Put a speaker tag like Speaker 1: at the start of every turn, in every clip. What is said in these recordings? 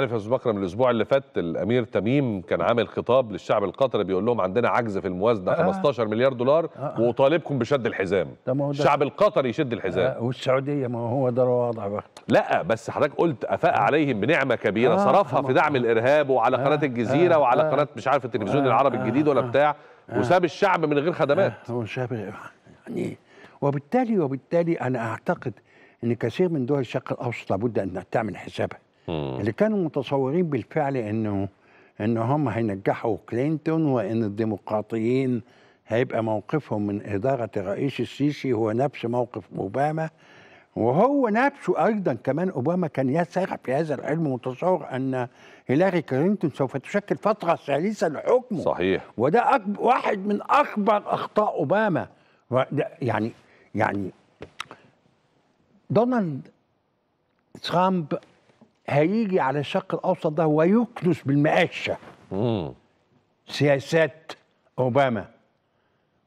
Speaker 1: عارف يا استاذ بكرم الاسبوع اللي فات الامير تميم كان عامل خطاب للشعب القطري بيقول لهم عندنا عجز في الموازنه آه 15 مليار دولار آه وطالبكم بشد الحزام الشعب القطري يشد الحزام آه
Speaker 2: والسعوديه ما هو ده الوضع بقى
Speaker 1: لا بس حضرتك قلت افاء عليهم بنعمه كبيره آه صرفها في آه، دعم الارهاب وعلى آه، قناه آه، الجزيره آه وعلى قناه مش عارف التلفزيون آه العربي الجديد ولا بتاع وساب الشعب من غير خدمات
Speaker 2: هو شاب يعني وبالتالي وبالتالي انا اعتقد ان كثير من دول الشرق الاوسط لابد ان تعمل حسابها اللي كانوا متصورين بالفعل انه ان هم هينجحوا كلينتون وان الديمقراطيين هيبقى موقفهم من اداره الرئيس السيسي هو نفس موقف اوباما وهو نفسه ايضا كمان اوباما كان يسرع في هذا العلم متصور ان هيلاري كلينتون سوف تشكل فتره ثالثه لحكمه صحيح وده أكبر واحد من اكبر اخطاء اوباما يعني يعني دونالد ترامب هيجي على الشق الاوسط ده ويكنس بالمقاشة سياسات اوباما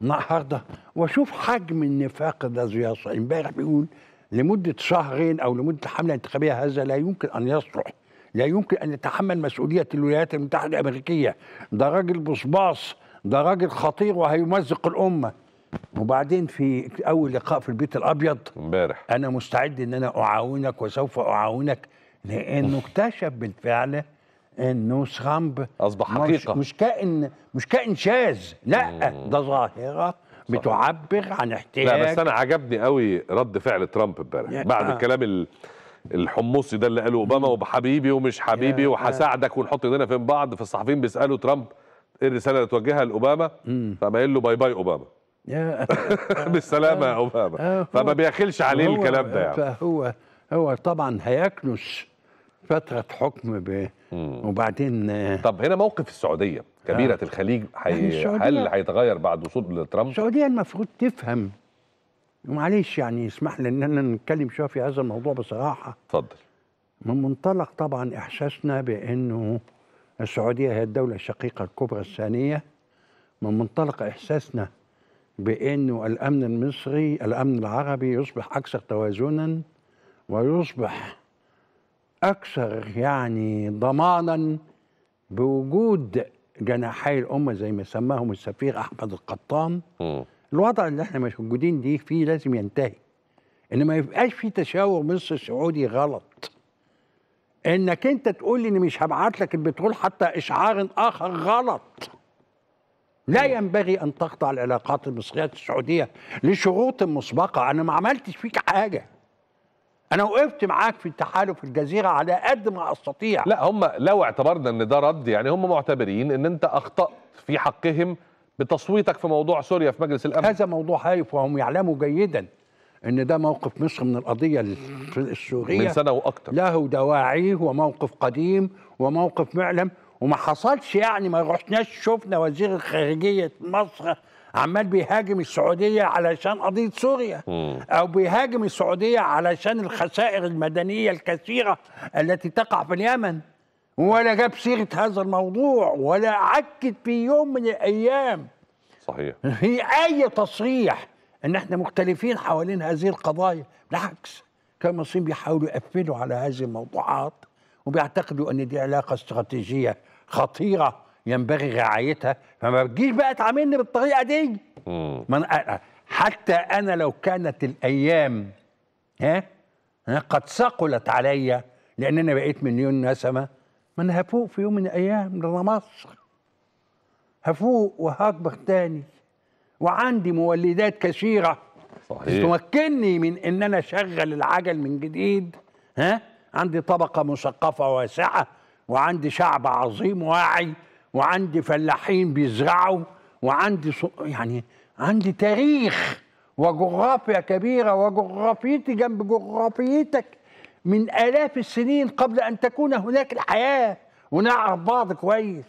Speaker 2: النهارده واشوف حجم النفاق الذي يصل امبارح بيقول لمده شهرين او لمده حمله انتخابيه هذا لا يمكن ان يصلح لا يمكن ان يتحمل مسؤوليه الولايات المتحده الامريكيه ده راجل بصباص ده راجل خطير وهيمزق الامه وبعدين في اول لقاء في البيت الابيض امبارح انا مستعد ان انا اعاونك وسوف اعاونك لانه اكتشف بالفعل انه سخامب اصبح حقيقه مش, مش كائن مش كائن شاذ لا ده ظاهره بتعبر عن احتياج لا بس انا
Speaker 1: عجبني قوي رد فعل ترامب امبارح بعد الكلام آه. الحمصي ده اللي قاله اوباما وبحبيبي ومش حبيبي آه. وهساعدك ونحط ايدينا فين بعض فالصحفيين بيسالوا ترامب ايه الرساله اللي توجهها لاوباما فما يقول له باي باي اوباما بالسلامه يا آه. اوباما فما بيخلش عليه الكلام ده يعني فهو
Speaker 2: هو طبعا هيكنس فتره حكم ب... وبعدين آه، طب هنا موقف السعوديه كبيره آه. الخليج حي... يعني السعودية... هل
Speaker 1: هيتغير بعد وصول ترامب؟ السعوديه المفروض تفهم
Speaker 2: ومعليش يعني اسمح لي ان انا نتكلم شويه في هذا الموضوع بصراحه اتفضل من منطلق طبعا احساسنا بانه السعوديه هي الدوله الشقيقه الكبرى الثانيه من منطلق احساسنا بانه الامن المصري الامن العربي يصبح اكثر توازنا ويصبح اكثر يعني ضمانا بوجود جناحي الامه زي ما سماهم السفير احمد القطان الوضع اللي احنا موجودين دي فيه لازم ينتهي ان ما يبقاش في تشاور مصر سعودي غلط انك انت تقول لي اني مش هبعت لك البترول حتى اشعار اخر غلط لا ينبغي ان تقطع العلاقات المصريه السعوديه لشروط مسبقه انا ما عملتش فيك حاجه انا وقفت معاك في تحالف الجزيره على قد ما استطيع لا
Speaker 1: هم لو اعتبرنا ان ده رد يعني هم معتبرين ان انت اخطات في حقهم
Speaker 2: بتصويتك في موضوع سوريا في مجلس الامن هذا موضوع هايف وهم يعلموا جيدا ان ده موقف مصر من القضيه السوريه من سنه واكثر له دواعيه وموقف قديم وموقف معلم وما حصلش يعني ما رحناش شفنا وزير الخارجيه مصر عمال بيهاجم السعوديه علشان قضيه سوريا او بيهاجم السعوديه علشان الخسائر المدنيه الكثيره التي تقع في اليمن ولا جاب سيره هذا الموضوع ولا اكد في يوم من الايام صحيح في اي تصريح ان احنا مختلفين حوالين هذه القضايا بالعكس كانوا المصريين بيحاولوا يقفلوا على هذه الموضوعات وبيعتقدوا ان دي علاقه استراتيجيه خطيره ينبغي رعايتها فما بتجيش بقى تعاملني بالطريقه دي من حتى انا لو كانت الايام ها قد ثقلت عليا لان انا بقيت مليون نسمه ما انا هفوق في يوم من الايام ده مصر هفوق وهكبر تاني وعندي مولدات كثيره صحيح تمكنني من ان انا اشغل العجل من جديد ها عندي طبقه مثقفه واسعه وعندي شعب عظيم واعي وعندي فلاحين بيزرعوا وعندي يعني عندي تاريخ وجغرافيا كبيره وجغرافيتي جنب جغرافيتك من الاف السنين قبل ان تكون هناك الحياه ونعرف بعض كويس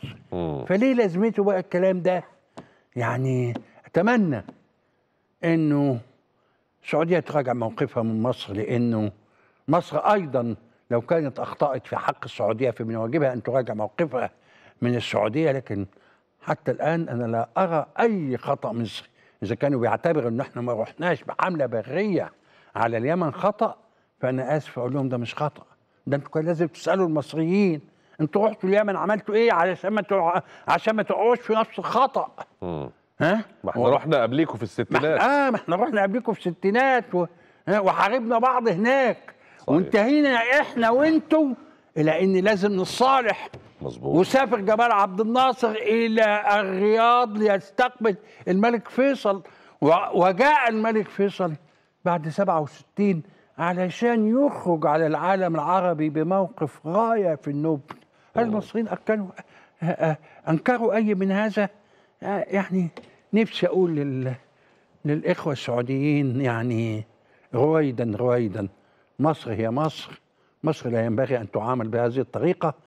Speaker 2: فليه لازمته بقى الكلام ده يعني اتمنى انه السعوديه تراجع موقفها من مصر لانه مصر ايضا لو كانت اخطات في حق السعوديه فمن واجبها ان تراجع موقفها من السعوديه لكن حتى الان انا لا ارى اي خطا مصري اذا كانوا بيعتبروا ان احنا ما رحناش بحمله بريه على اليمن خطا فانا اسف اقول لهم ده مش خطا ده انتوا كان لازم تسالوا المصريين انتوا رحتوا اليمن عملتوا ايه علشان ما عشان ما تقعوش في نفس الخطا ها ما احنا و... رحنا قبليكم في الستينات اه ما احنا رحنا قبليكم في الستينات و... وحاربنا بعض هناك صحيح. وانتهينا احنا وانتم الى ان لازم نصالح مظبوط وسافر جمال عبد الناصر الى الرياض ليستقبل الملك فيصل وجاء الملك فيصل بعد 67 علشان يخرج على العالم العربي بموقف غايه في النبل هل المصريين أكلوا انكروا اي من هذا يعني نفسي اقول لل للاخوه السعوديين يعني رويدا رويدا مصر هي مصر مصر لا ينبغي ان تعامل بهذه الطريقه